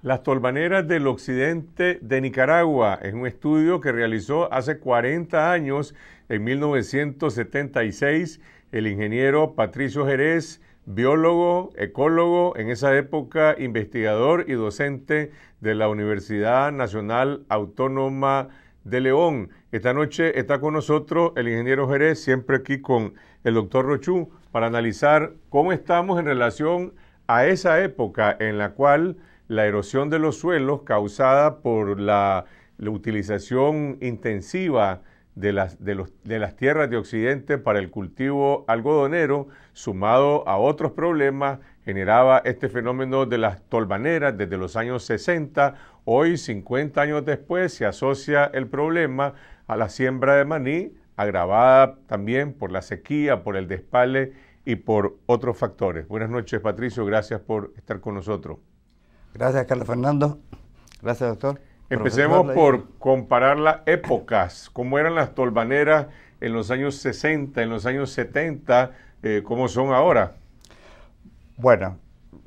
Las tolvaneras del occidente de Nicaragua, es un estudio que realizó hace 40 años, en 1976, el ingeniero Patricio Jerez, biólogo, ecólogo, en esa época investigador y docente de la Universidad Nacional Autónoma de León. Esta noche está con nosotros el ingeniero Jerez, siempre aquí con el doctor Rochú, para analizar cómo estamos en relación a esa época en la cual la erosión de los suelos causada por la, utilización intensiva de las, de las tierras de Occidente para el cultivo algodonero, sumado a otros problemas, generaba este fenómeno de las tolvaneras desde los años 60. Hoy, 50 años después, se asocia el problema a la siembra de maní, agravada también por la sequía, por el despale y por otros factores. Buenas noches, Patricio. Gracias por estar con nosotros. Gracias, Carlos Fernando. Gracias, doctor. Empecemos por comparar las épocas, cómo eran las tolvaneras en los años 60, en los años 70, eh, cómo son ahora. Bueno,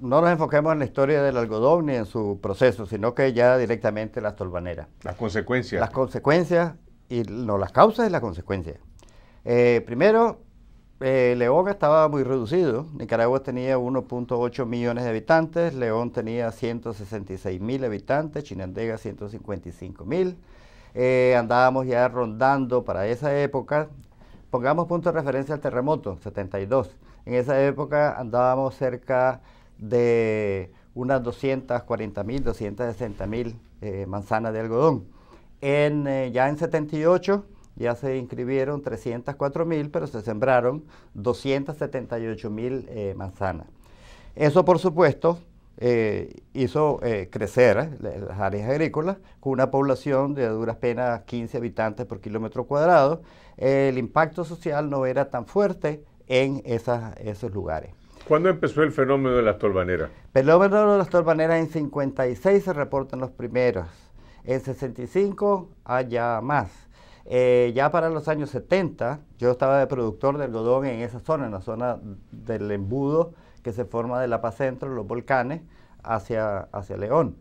no nos enfoquemos en la historia del algodón ni en su proceso, sino que ya directamente las tolvaneras. Las consecuencias. Las consecuencias, y no las causas y las consecuencias. Eh, primero, eh, León estaba muy reducido. Nicaragua tenía 1.8 millones de habitantes, León tenía 166 mil habitantes, Chinandega 155 mil. Eh, andábamos ya rondando para esa época, pongamos punto de referencia al terremoto, 72. En esa época andábamos cerca de unas 240 mil, 260 mil eh, manzanas de algodón. ya en 78 ya se inscribieron 304 mil, pero se sembraron 278 mil eh, manzanas. Eso, por supuesto, eh, hizo eh, crecer las áreas agrícolas con una población de duras penas 15 habitantes por kilómetro cuadrado. el impacto social no era tan fuerte en esas, esos lugares. ¿Cuándo empezó el fenómeno de las torbaneras? El fenómeno de las torbaneras en 56 se reportan los primeros. En 65 hay ya más. Eh, ya para los años 70, yo estaba de productor de algodón en esa zona, en la zona del embudo que se forma de La Paz Centro, los volcanes, hacia, hacia León.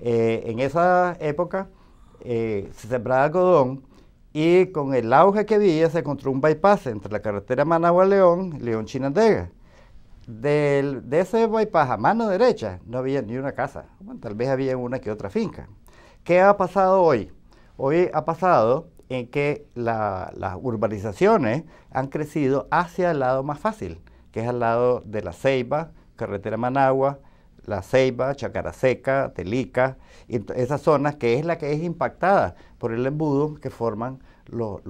Eh, en esa época eh, se sembraba algodón y con el auge que había se construyó un bypass entre la carretera Managua-León, León-Chinandega. de ese bypass a mano derecha no había ni una casa, tal vez había una que otra finca. ¿Qué ha pasado hoy? Hoy ha pasado en que las urbanizaciones han crecido hacia el lado más fácil, que es al lado de la Ceiba, Carretera Managua, la Ceiba, Chacaraseca, Telica, y esas zonas que es la que es impactada por el embudo que forman los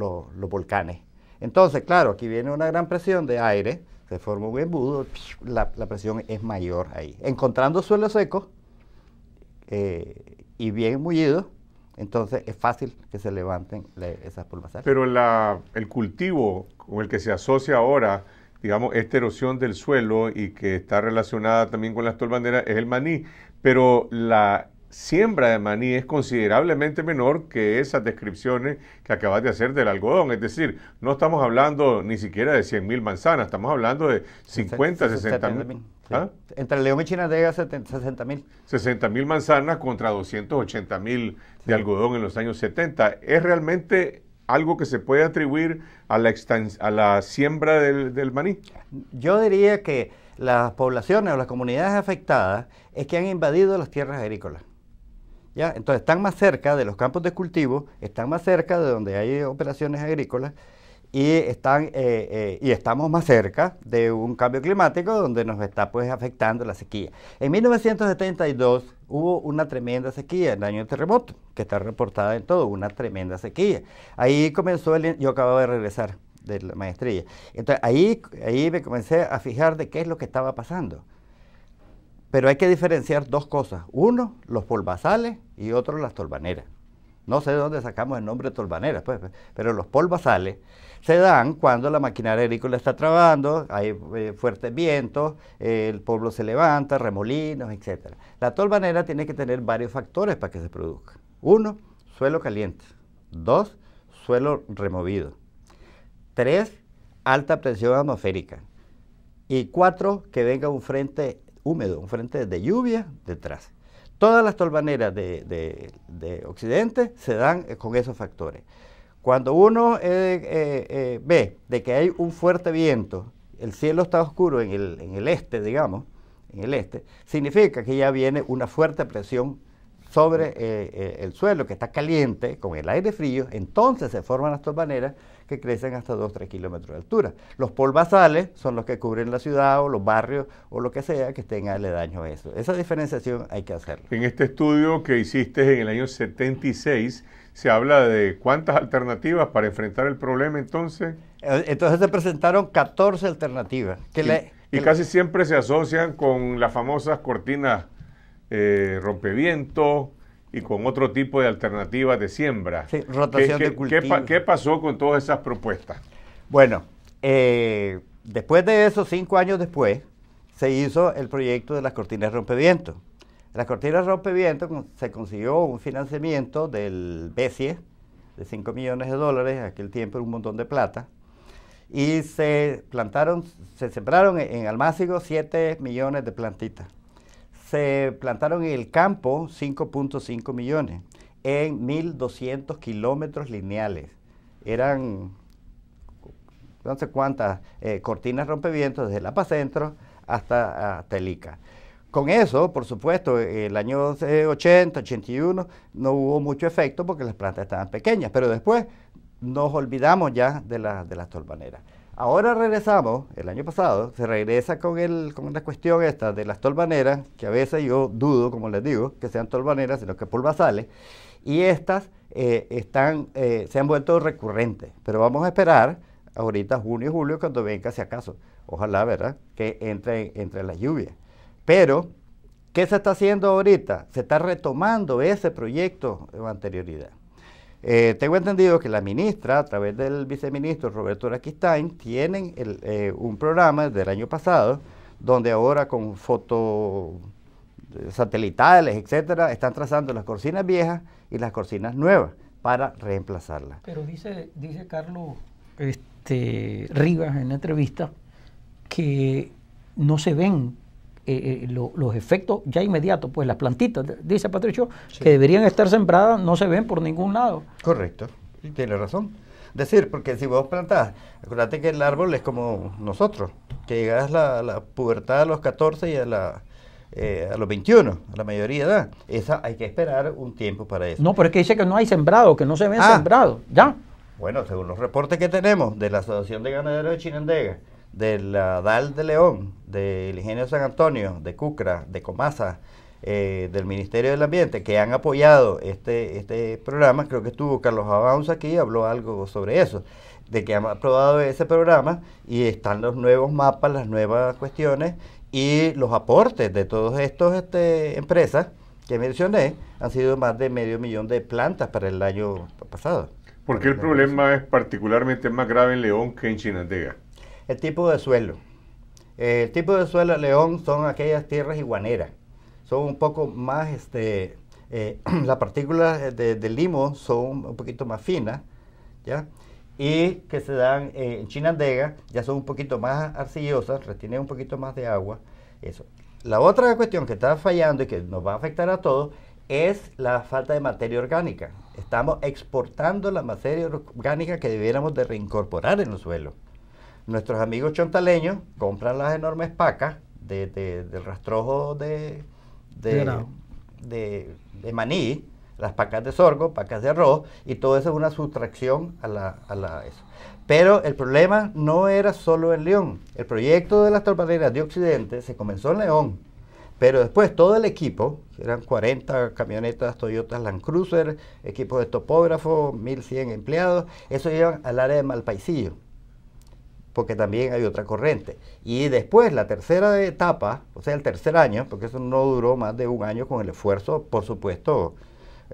volcanes. Entonces, claro, aquí viene una gran presión de aire, se forma un embudo, la, presión es mayor ahí. Encontrando suelo seco eh, y bien mullido, entonces es fácil que se levanten esas pulvas. Pero la, el cultivo con el que se asocia ahora, digamos, esta erosión del suelo y que está relacionada también con las tolvaneras es el maní, pero la siembra de maní es considerablemente menor que esas descripciones que acabas de hacer del algodón. Es decir, no estamos hablando ni siquiera de 100.000 manzanas, estamos hablando de 50, 60, 60, ¿Ah? Entre León y China 60 mil. 60 mil manzanas contra 280 mil de algodón en los años 70. Es realmente algo que se puede atribuir a la, siembra del, del, maní? Yo diría que las poblaciones o las comunidades afectadas es que han invadido las tierras agrícolas. ¿ya? Entonces están más cerca de los campos de cultivo, están más cerca de donde hay operaciones agrícolas y, están, eh, eh, y estamos más cerca de un cambio climático donde nos está pues afectando la sequía. En 1972 hubo una tremenda sequía, el año del terremoto, que está reportada en todo, una tremenda sequía. Ahí comenzó el... Yo acababa de regresar de la maestría. Entonces ahí, ahí me comencé a fijar de qué es lo que estaba pasando. Pero hay que diferenciar dos cosas. Uno, los polvasales y otro, las tolvaneras. No sé de dónde sacamos el nombre de tolvaneras, pues, pero los polvasales se dan cuando la maquinaria agrícola está trabajando, hay eh, fuertes vientos, el pueblo se levanta, remolinos, etc. La tolvanera tiene que tener varios factores para que se produzca. Uno, suelo caliente. Dos, suelo removido. Tres, alta presión atmosférica. Y cuatro, que venga un frente húmedo, un frente de lluvia detrás. Todas las tolvaneras de Occidente se dan eh, con esos factores. Cuando uno eh, eh, eh, ve de que hay un fuerte viento, el cielo está oscuro en el, este, digamos, en el este, significa que ya viene una fuerte presión sobre el suelo que está caliente con el aire frío, entonces se forman las torbaneras que crecen hasta 2-3 kilómetros de altura. Los polvazales son los que cubren la ciudad o los barrios o lo que sea que estén aledaños a eso. Esa diferenciación hay que hacerla. En este estudio que hiciste en el año 76, se habla de cuántas alternativas para enfrentar el problema entonces. Eh, entonces se presentaron 14 alternativas. y casi siempre se asocian con las famosas cortinas eh, rompeviento y con otro tipo de alternativas de siembra. Sí, rotación ¿Qué, de Qué, pasó con todas esas propuestas? Bueno, eh, después de eso, cinco años después, se hizo el proyecto de las cortinas rompeviento. La cortina rompeviento se consiguió un financiamiento del BESIE de 5 millones de dólares, aquel tiempo era un montón de plata, y se plantaron, se sembraron en Almácigo 7 millones de plantitas. Se plantaron en el campo 5.5 millones, en 1.200 kilómetros lineales. Eran no sé cuántas eh, cortinas rompevientos desde La Paz centro hasta Telica. Con eso, por supuesto, el año 80, 81 no hubo mucho efecto porque las plantas estaban pequeñas, pero después nos olvidamos ya de, de las tolbaneras. Ahora regresamos, el año pasado, se regresa con, con la cuestión esta de las tolbaneras, que a veces yo dudo, como les digo, que sean tolbaneras, sino que pulvasales, y estas eh, están, eh, se han vuelto recurrentes, pero vamos a esperar ahorita junio y julio cuando venga, si acaso, ojalá, ¿verdad?, que entre, entre las lluvias. Pero, ¿qué se está haciendo ahorita? Se está retomando ese proyecto de anterioridad. Eh, tengo entendido que la ministra, a través del viceministro Roberto Raquistain, tienen eh, un programa del año pasado, donde ahora con fotos eh, satelitales, etcétera, están trazando las corcinas viejas y las corcinas nuevas para reemplazarlas. Pero dice, dice Carlos este, Rivas en la entrevista que no se ven eh, eh, los efectos ya inmediatos, pues las plantitas, dice Patricio, que deberían estar sembradas, no se ven por ningún lado. Correcto, y tiene razón. Decir, porque si vos plantás, acuérdate que el árbol es como nosotros, que llegas a la, pubertad a los 14 y a la, eh, a los 21, a la mayoría de edad. Esa hay que esperar un tiempo para eso. No, pero es que dice que no hay sembrado, que no se ven ah. sembrados. Ya. Bueno, según los reportes que tenemos de la Asociación de Ganaderos de Chinandega, del ah, DAL de León, del Ingenio San Antonio, de Cucra, de Comasa, eh, del Ministerio del Ambiente, que han apoyado este, este programa. Creo que estuvo Carlos Abaunza aquí, habló algo sobre eso, de que han aprobado ese programa y están los nuevos mapas, las nuevas cuestiones y los aportes de todas estas este, empresas que mencioné han sido más de medio millón de plantas para el año pasado. ¿Por qué el problema es particularmente más grave en León que en Chinandega? El tipo de suelo. Eh, el tipo de suelo de León son aquellas tierras iguaneras. Son un poco más, este, eh, las partículas de, limo son un poquito más finas, ¿ya? Y que se dan eh, en Chinandega, ya son un poquito más arcillosas, retienen un poquito más de agua. Eso. La otra cuestión que está fallando y que nos va a afectar a todos es la falta de materia orgánica. Estamos exportando la materia orgánica que debiéramos de reincorporar en los suelos. Nuestros amigos chontaleños compran las enormes pacas de, del rastrojo de, de, maní, las pacas de sorgo, pacas de arroz, y todo eso es una sustracción a la, eso. Pero el problema no era solo en León. El proyecto de las torpaderas de Occidente se comenzó en León, pero después todo el equipo, eran 40 camionetas Toyota Land Cruiser, equipo de topógrafo, 1100 empleados, eso iba al área de Malpaisillo porque también hay otra corriente. Y después, la tercera etapa, o sea, el tercer año, porque eso no duró más de un año con el esfuerzo, por supuesto,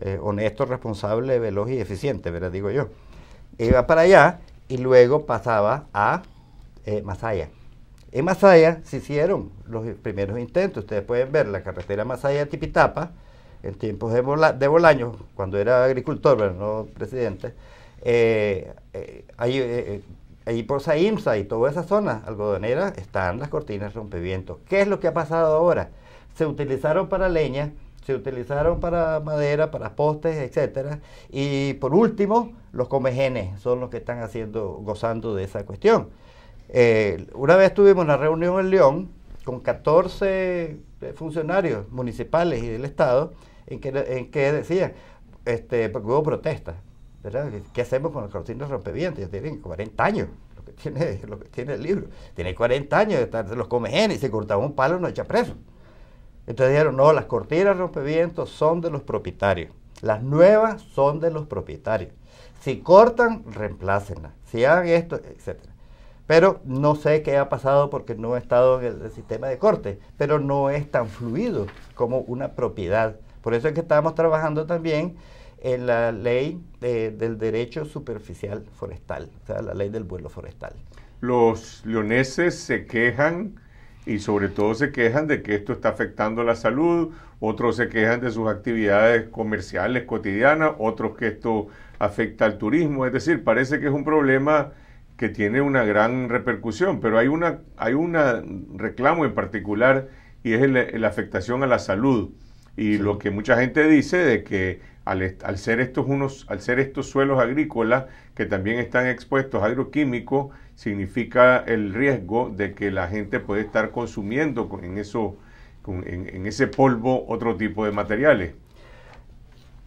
eh, honesto, responsable, veloz y eficiente, ¿verdad? Digo yo. Iba para allá y luego pasaba a eh, Masaya. En Masaya se hicieron los primeros intentos. Ustedes pueden ver la carretera Masaya-Tipitapa, en tiempos de, Bola, Bolaño, cuando era agricultor, pero no presidente. Eh, eh ahí por Saimsa y toda esa zona algodonera están las cortinas rompevientos. ¿Qué es lo que ha pasado ahora? Se utilizaron para leña, se utilizaron para madera, para postes, etc. y por último, los comejenes son los que están haciendo, gozando de esa cuestión. Eh, una vez tuvimos una reunión en León con 14 eh, funcionarios municipales y del Estado en que, decían, este, porque hubo protestas, ¿Qué hacemos con las cortinas rompevientos? Ya tienen 40 años lo que tiene, el libro. Tiene 40 años, de estar, los y se cortaba un palo no echa preso. Entonces dijeron, no, las cortinas rompevientos son de los propietarios. Las nuevas son de los propietarios. Si cortan, reemplácenlas. Si hagan esto, etc. Pero no sé qué ha pasado porque no he estado en el, sistema de corte, pero no es tan fluido como una propiedad. Por eso es que estábamos trabajando también en la ley del derecho superficial forestal, o sea, la ley del vuelo forestal. Los leoneses se quejan y sobre todo se quejan de que esto está afectando la salud, otros se quejan de sus actividades comerciales cotidianas, otros que esto afecta al turismo, es decir, parece que es un problema que tiene una gran repercusión, pero hay una hay un reclamo en particular y es la afectación a la salud y lo que mucha gente dice de que al, ser estos unos, al ser estos suelos agrícolas que también están expuestos a agroquímicos, significa el riesgo de que la gente puede estar consumiendo en, eso, en, ese polvo otro tipo de materiales.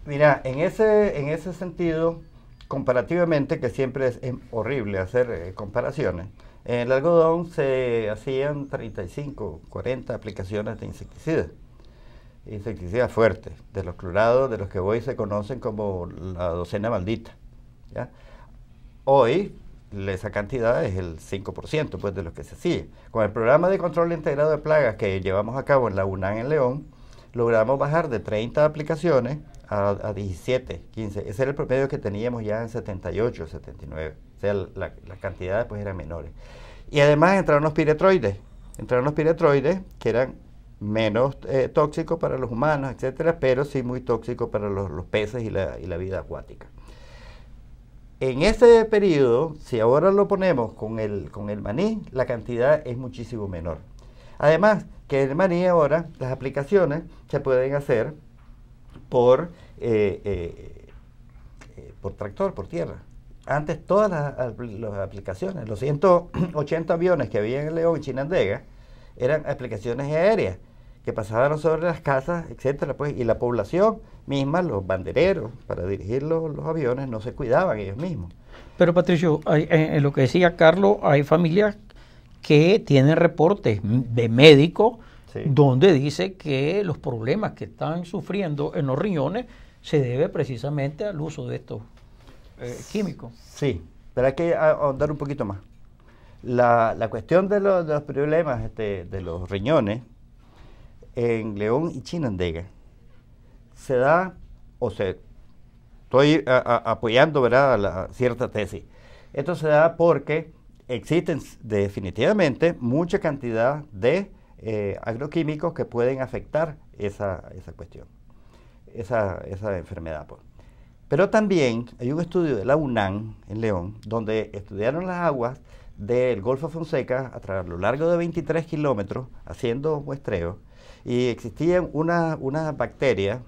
Mira, en ese, en ese sentido, comparativamente, que siempre es, em, horrible hacer eh, comparaciones, en el algodón se hacían 35, 40 aplicaciones de insecticidas insecticidas fuerte de los clorados, de los que hoy se conocen como la docena maldita. Hoy esa cantidad es el 5% pues, de los que se sigue. Con el programa de control integrado de plagas que llevamos a cabo en la UNAM en León, logramos bajar de 30 aplicaciones a, 17, 15. Ese era el promedio que teníamos ya en 78, 79. O sea, la, cantidad cantidades pues eran menores. Y además entraron los piretroides. Entraron los piretroides que eran menos eh, tóxico para los humanos, etcétera, pero sí muy tóxico para los, peces y la, vida acuática. En ese periodo, si ahora lo ponemos con el, con el maní, la cantidad es muchísimo menor. Además, que el maní ahora, las aplicaciones se pueden hacer por, eh, eh, por tractor, por tierra. Antes todas las, las, aplicaciones, los 180 aviones que había en León y Chinandega, eran aplicaciones aéreas que pasaban sobre las casas, etcétera, pues, y la población misma, los bandereros, para dirigir los, aviones, no se cuidaban ellos mismos. Pero Patricio, eh, en lo que decía Carlos, hay familias que tienen reportes de médicos donde dice que los problemas que están sufriendo en los riñones se debe precisamente al uso de estos eh, químicos. Sí, pero hay que ahondar un poquito más. La, cuestión de, los problemas este, de los riñones en León y Chinandega se da, o se, estoy apoyando ¿verdad? A cierta tesis, esto se da porque existen definitivamente mucha cantidad de eh, agroquímicos que pueden afectar esa, cuestión, esa, enfermedad. Pues. Pero también hay un estudio de la UNAM en León, donde estudiaron las aguas del Golfo Fonseca a, a lo largo de 23 kilómetros, haciendo muestreo, y existía una bacteria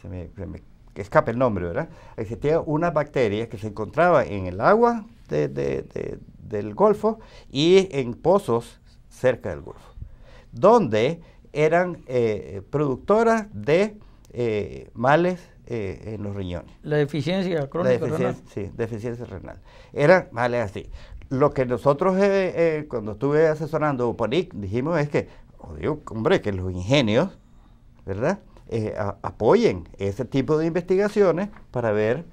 que me, escapa el nombre, ¿verdad? Existía una bacteria que se encontraba en el agua del Golfo y en pozos cerca del Golfo, donde eran eh, productoras de eh, males eh, en los riñones. La deficiencia crónica deficiencia, renal. Sí, deficiencia renal. Eran males así. Lo que nosotros, cuando estuve asesorando UPONIC, dijimos es que o hombre, que los ingenios, ¿verdad? Eh, apoyen ese tipo de investigaciones para ver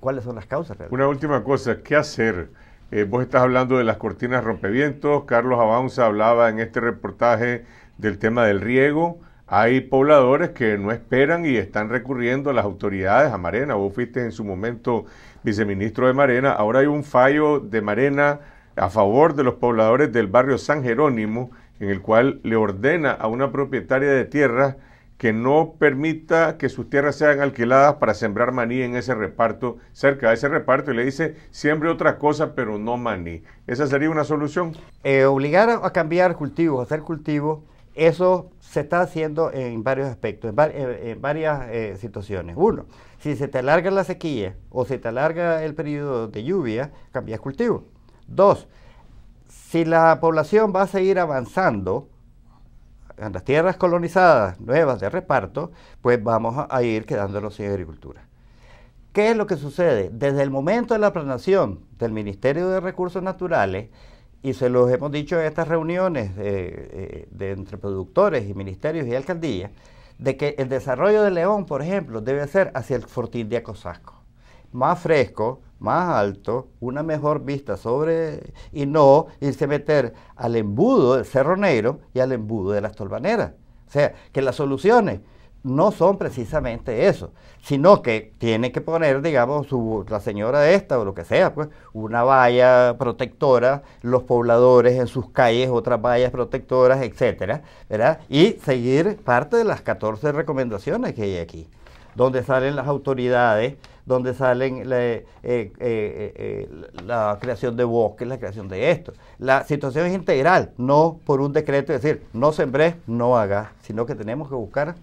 cuáles son las causas. Una última cosa, ¿qué hacer? Eh, vos estás hablando de las cortinas rompevientos, Carlos Avanza hablaba en este reportaje del tema del riego. Hay pobladores que no esperan y están recurriendo a las autoridades, a Marena. Vos fuiste en su momento viceministro de Marena. Ahora hay un fallo de Marena a favor de los pobladores del barrio San Jerónimo en el cual le ordena a una propietaria de tierra que no permita que sus tierras sean alquiladas para sembrar maní en ese reparto, cerca de ese reparto, y le dice, siembre otra cosa, pero no maní. ¿Esa sería una solución? Eh, obligar a cambiar cultivos, hacer cultivos, eso se está haciendo en varios aspectos, en, eh, varias eh, situaciones. Uno, si se te alarga la sequía o se te alarga el periodo de lluvia, cambias cultivo. Dos, si la población va a seguir avanzando en las tierras colonizadas nuevas de reparto, pues vamos a ir quedándonos sin agricultura. ¿Qué es lo que sucede? Desde el momento de la planación del Ministerio de Recursos Naturales, y se los hemos dicho en estas reuniones eh, de, entre productores y ministerios y alcaldías, de que el desarrollo de León, por ejemplo, debe ser hacia el fortín de Acosasco más fresco, más alto, una mejor vista sobre y no irse a meter al embudo del Cerro Negro y al embudo de las Tolvaneras. O sea, que las soluciones no son precisamente eso, sino que tiene que poner, digamos, la señora esta o lo que sea, pues, una valla protectora, los pobladores en sus calles, otras vallas protectoras, etcétera, Y seguir parte de las 14 recomendaciones que hay aquí donde salen las autoridades, donde salen eh, eh, eh, la, creación de bosques, la creación de esto. La situación es integral, no por un decreto, es decir, no sembré, no haga, sino que tenemos que buscar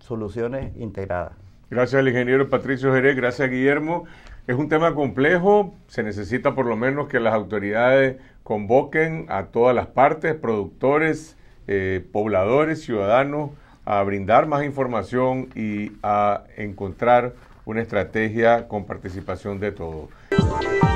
soluciones integradas. Gracias al ingeniero Patricio Jerez, gracias Guillermo. Es un tema complejo, se necesita por lo menos que las autoridades convoquen a todas las partes, productores, pobladores, ciudadanos, a brindar más información y a encontrar una estrategia con participación de todos.